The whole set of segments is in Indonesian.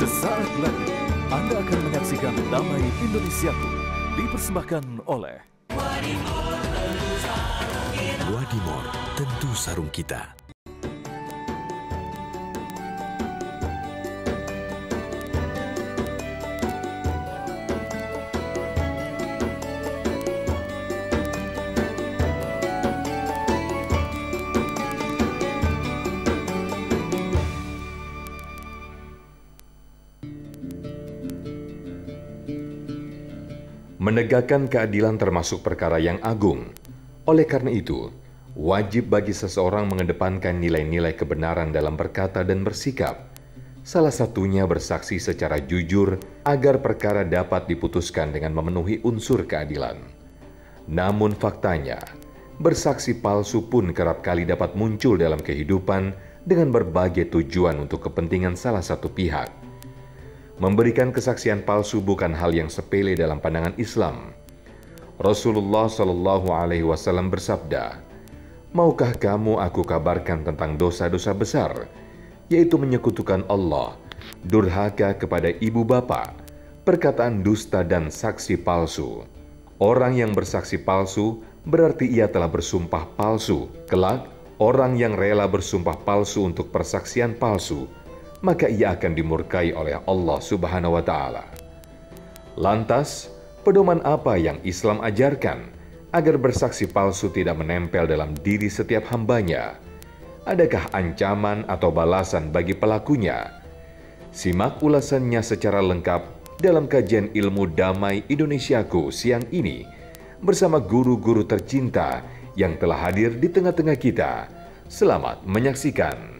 Sesaat lagi Anda akan menyaksikan Damai Indonesia dipersembahkan oleh Wadimor tentu sarung kita. Menegakkan keadilan termasuk perkara yang agung. Oleh karena itu, wajib bagi seseorang mengedepankan nilai-nilai kebenaran dalam berkata dan bersikap. Salah satunya bersaksi secara jujur agar perkara dapat diputuskan dengan memenuhi unsur keadilan. Namun faktanya, bersaksi palsu pun kerap kali dapat muncul dalam kehidupan dengan berbagai tujuan untuk kepentingan salah satu pihak. Memberikan kesaksian palsu bukan hal yang sepele dalam pandangan Islam. Rasulullah Shallallahu Alaihi Wasallam bersabda, "Maukah kamu aku kabarkan tentang dosa-dosa besar, yaitu menyekutukan Allah, durhaka kepada ibu bapa, perkataan dusta dan saksi palsu. Orang yang bersaksi palsu berarti ia telah bersumpah palsu. Kelak, orang yang rela bersumpah palsu untuk persaksian palsu maka ia akan dimurkai oleh Allah Subhanahu wa taala. Lantas, pedoman apa yang Islam ajarkan agar bersaksi palsu tidak menempel dalam diri setiap hambanya? Adakah ancaman atau balasan bagi pelakunya? Simak ulasannya secara lengkap dalam kajian Ilmu Damai Indonesiaku siang ini bersama guru-guru tercinta yang telah hadir di tengah-tengah kita. Selamat menyaksikan.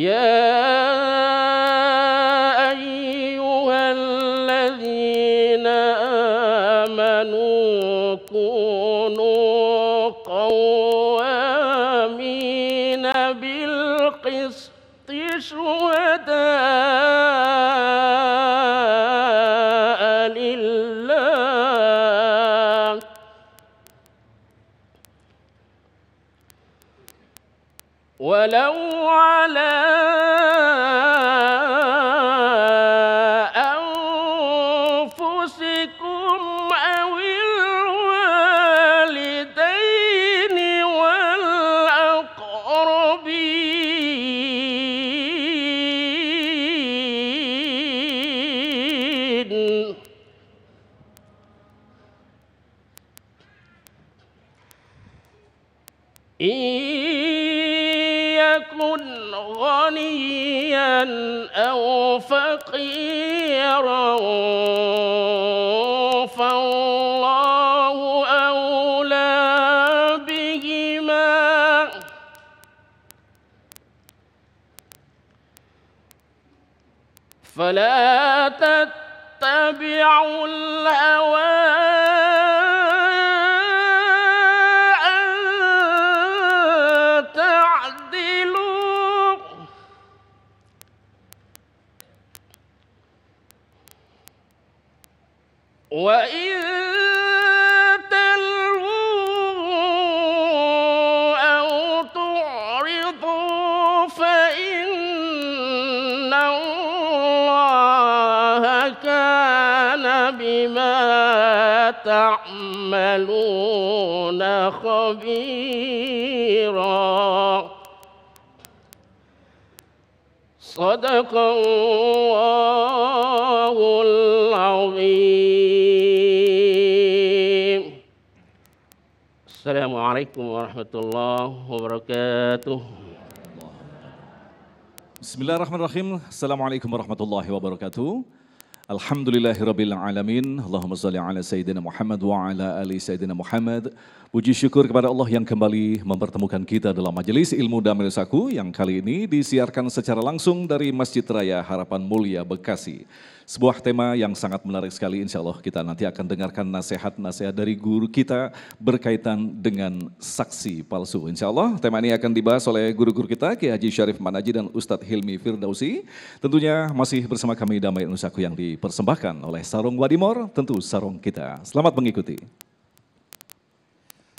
يا أيها الذين آمنوا كونوا قوما يكن غنيا أو فقيرا فالله أولى بهما فلا تتبعوا الهوى تعملون خبيرا صدق الله العظيم السلام عليكم ورحمة الله وبركاته بسم الله الرحمن الرحيم السلام عليكم ورحمة الله وبركاته Alhamdulillahirrabbilalamin. Allahumma salli ala Sayyidina Muhammad wa ala ali Sayyidina Muhammad. Puji syukur kepada Allah yang kembali mempertemukan kita dalam majelis ilmu Damir Saku yang kali ini disiarkan secara langsung dari Masjid Raya Harapan Mulia Bekasi. Sebuah tema yang sangat menarik sekali insya Allah kita nanti akan dengarkan nasihat-nasihat dari guru kita berkaitan dengan saksi palsu. Insya Allah tema ini akan dibahas oleh guru-guru kita Kiai Haji Syarif Manaji dan Ustadz Hilmi Firdausi. Tentunya masih bersama kami Damai Nusaku yang dipersembahkan oleh Sarung Wadimor, tentu sarung kita. Selamat mengikuti.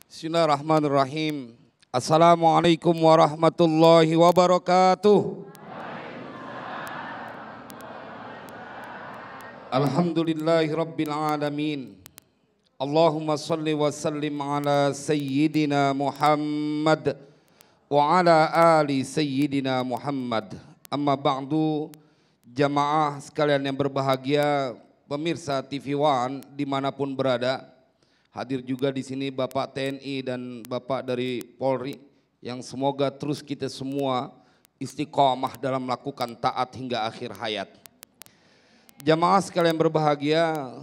Bismillahirrahmanirrahim. Assalamualaikum warahmatullahi wabarakatuh. Alhamdulillahi Rabbil Alamin Allahumma salli wa sallim ala Sayyidina Muhammad Wa ala ali Sayyidina Muhammad Amma ba'du Jamaah sekalian yang berbahagia Pemirsa TV One dimanapun berada Hadir juga di sini Bapak TNI dan Bapak dari Polri Yang semoga terus kita semua istiqomah dalam melakukan taat hingga akhir hayat Jamaah sekalian berbahagia,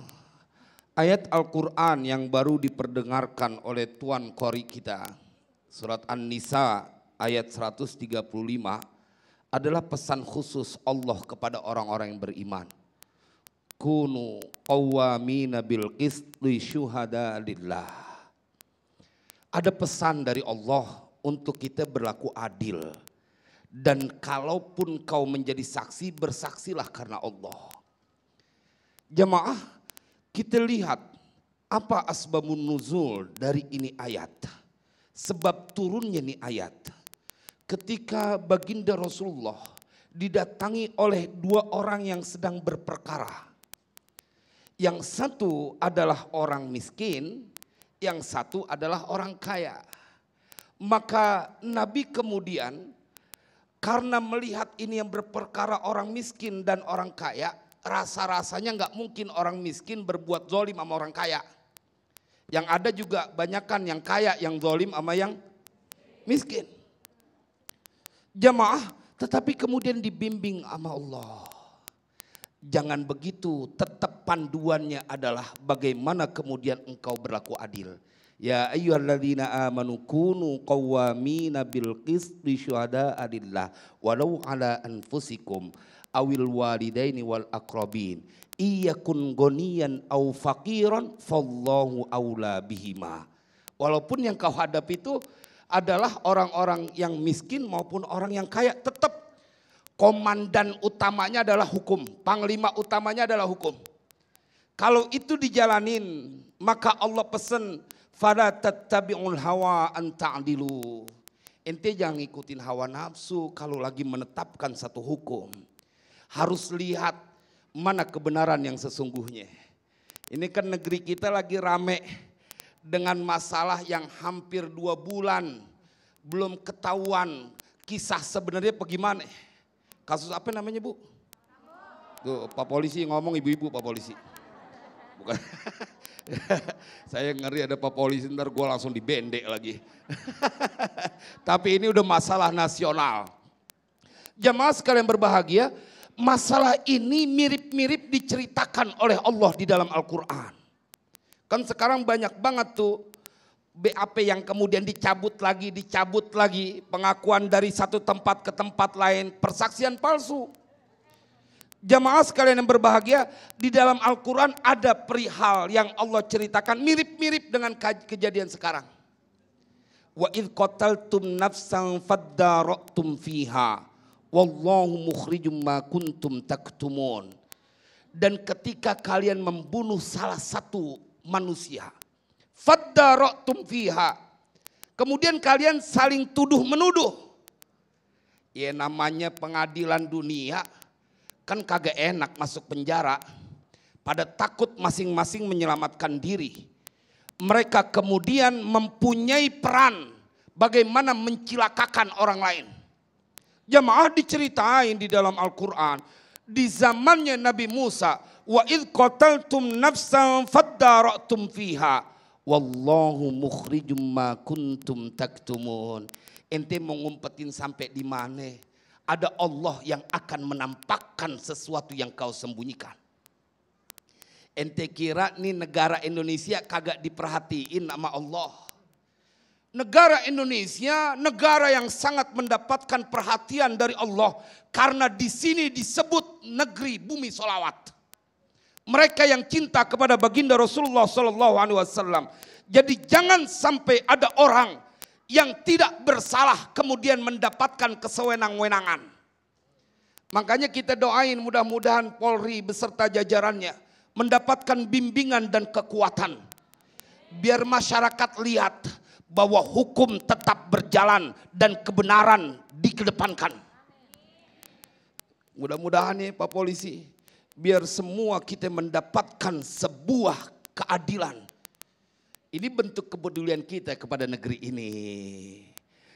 ayat Al-Quran yang baru diperdengarkan oleh Tuan Kori kita, surat An-Nisa ayat 135, adalah pesan khusus Allah kepada orang-orang yang beriman. Kunu qawwamina bil qistli syuhada lillah. Ada pesan dari Allah untuk kita berlaku adil. Dan kalaupun kau menjadi saksi, bersaksilah karena Allah Jemaah, kita lihat apa asbabun nuzul dari ini ayat. Sebab turunnya ini ayat. Ketika baginda Rasulullah didatangi oleh dua orang yang sedang berperkara. Yang satu adalah orang miskin, yang satu adalah orang kaya. Maka Nabi kemudian karena melihat ini yang berperkara orang miskin dan orang kaya, rasa-rasanya nggak mungkin orang miskin berbuat zolim sama orang kaya. Yang ada juga banyakkan yang kaya yang zolim sama yang miskin. Jamaah tetapi kemudian dibimbing sama Allah. Jangan begitu, tetap panduannya adalah bagaimana kemudian engkau berlaku adil. Ya ayyuhalladzina amanu kunu qawwamina bil qisti syuhada adillah walau ala anfusikum awil walidaini wal aqrabin iyakun gonian au faqiran fallahu aula bihima. Walaupun yang kau hadapi itu adalah orang-orang yang miskin maupun orang yang kaya tetap komandan utamanya adalah hukum, panglima utamanya adalah hukum. Kalau itu dijalanin, maka Allah pesan Fala tattabi'ul hawa dulu. Ente jangan ikutin hawa nafsu kalau lagi menetapkan satu hukum. Harus lihat mana kebenaran yang sesungguhnya. Ini kan negeri kita lagi rame dengan masalah yang hampir dua bulan belum ketahuan kisah sebenarnya bagaimana. Kasus apa namanya bu? Tuh, Pak Polisi ngomong ibu-ibu Pak Polisi. Bukan. Saya ngeri ada Pak Polisi ntar gue langsung dibendek lagi. Tapi ini udah masalah nasional. Jemaah sekalian berbahagia, masalah ini mirip-mirip diceritakan oleh Allah di dalam Al-Quran. Kan sekarang banyak banget tuh BAP yang kemudian dicabut lagi, dicabut lagi. Pengakuan dari satu tempat ke tempat lain, persaksian palsu. Jamaah sekalian yang berbahagia, di dalam Al-Quran ada perihal yang Allah ceritakan mirip-mirip dengan kejadian sekarang. Wa idh qataltum nafsan faddara'tum fiha. Wallahu mukhrijum ma kuntum taktumun. Dan ketika kalian membunuh salah satu manusia. Faddara'tum fiha. Kemudian kalian saling tuduh menuduh. Ya namanya pengadilan dunia Kan kagak enak masuk penjara. Pada takut masing-masing menyelamatkan diri. Mereka kemudian mempunyai peran bagaimana mencilakakan orang lain. Jamaah diceritain di dalam Al-Quran. Di zamannya Nabi Musa. Wa idh qataltum nafsan faddaratum fiha. Wallahu mukhrijum ma kuntum taktumun. Ente mengumpetin sampai di mana? ada Allah yang akan menampakkan sesuatu yang kau sembunyikan. Ente kira nih negara Indonesia kagak diperhatiin sama Allah. Negara Indonesia, negara yang sangat mendapatkan perhatian dari Allah karena di sini disebut negeri bumi solawat. Mereka yang cinta kepada baginda Rasulullah Sallallahu Wasallam. Jadi jangan sampai ada orang yang tidak bersalah kemudian mendapatkan kesewenang-wenangan. Makanya kita doain mudah-mudahan Polri beserta jajarannya mendapatkan bimbingan dan kekuatan. Biar masyarakat lihat bahwa hukum tetap berjalan dan kebenaran dikedepankan. Mudah-mudahan ya Pak Polisi, biar semua kita mendapatkan sebuah keadilan ini bentuk kepedulian kita kepada negeri ini.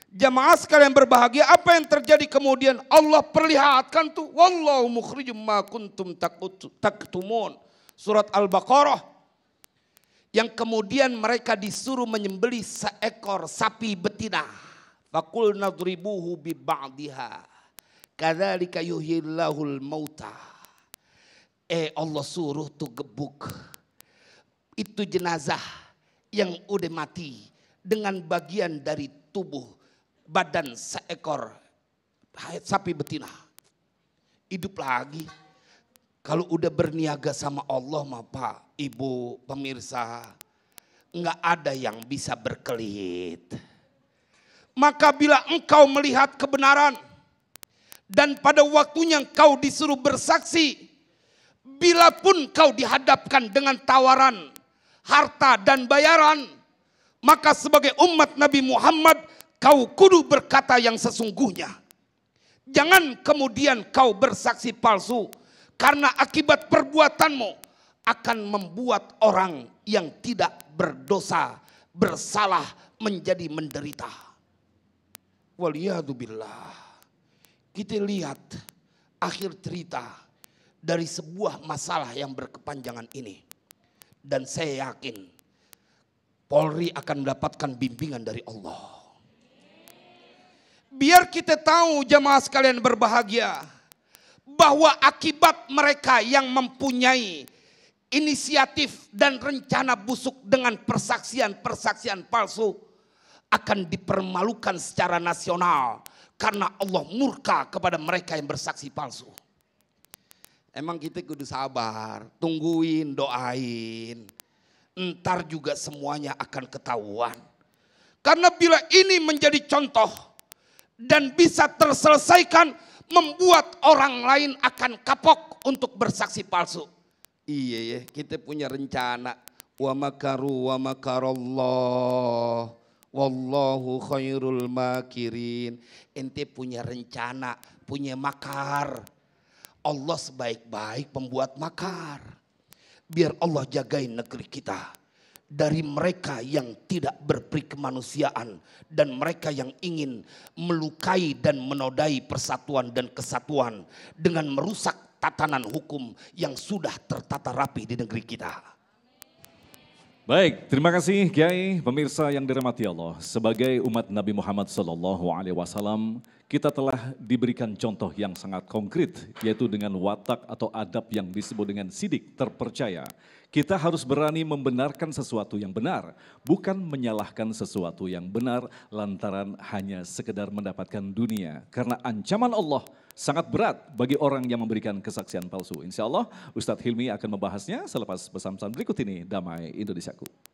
Jamaah sekalian berbahagia, apa yang terjadi kemudian Allah perlihatkan tuh wallahu mukhrijum ma kuntum taktumun. Surat Al-Baqarah yang kemudian mereka disuruh menyembeli seekor sapi betina. Fakul nadribuhu bi ba'diha. Kadzalika yuhyillahul mauta. Eh Allah suruh tuh gebuk. Itu jenazah yang udah mati dengan bagian dari tubuh badan seekor sapi betina. Hidup lagi. Kalau udah berniaga sama Allah maaf Pak, Ibu, pemirsa, nggak ada yang bisa berkelit. Maka bila engkau melihat kebenaran dan pada waktunya engkau disuruh bersaksi, bila pun kau dihadapkan dengan tawaran harta dan bayaran, maka sebagai umat Nabi Muhammad kau kudu berkata yang sesungguhnya. Jangan kemudian kau bersaksi palsu karena akibat perbuatanmu akan membuat orang yang tidak berdosa, bersalah menjadi menderita. Waliyahdubillah. Kita lihat akhir cerita dari sebuah masalah yang berkepanjangan ini. Dan saya yakin Polri akan mendapatkan bimbingan dari Allah. Biar kita tahu jemaah sekalian berbahagia bahwa akibat mereka yang mempunyai inisiatif dan rencana busuk dengan persaksian-persaksian palsu akan dipermalukan secara nasional karena Allah murka kepada mereka yang bersaksi palsu. Emang kita kudu sabar, tungguin, doain. Entar juga semuanya akan ketahuan. Karena bila ini menjadi contoh dan bisa terselesaikan membuat orang lain akan kapok untuk bersaksi palsu. Iya ya, kita punya rencana. Wa makaru wa makarallah. Wallahu khairul makirin. Ente punya rencana, punya makar Allah sebaik-baik pembuat makar. Biar Allah jagain negeri kita dari mereka yang tidak berperi kemanusiaan dan mereka yang ingin melukai dan menodai persatuan dan kesatuan dengan merusak tatanan hukum yang sudah tertata rapi di negeri kita. Baik, terima kasih Kiai, pemirsa yang dirahmati Allah. Sebagai umat Nabi Muhammad Sallallahu Alaihi Wasallam, kita telah diberikan contoh yang sangat konkret, yaitu dengan watak atau adab yang disebut dengan sidik terpercaya. Kita harus berani membenarkan sesuatu yang benar, bukan menyalahkan sesuatu yang benar lantaran hanya sekedar mendapatkan dunia. Karena ancaman Allah sangat berat bagi orang yang memberikan kesaksian palsu. Insya Allah Ustadz Hilmi akan membahasnya selepas pesan-pesan berikut ini, Damai Indonesiaku.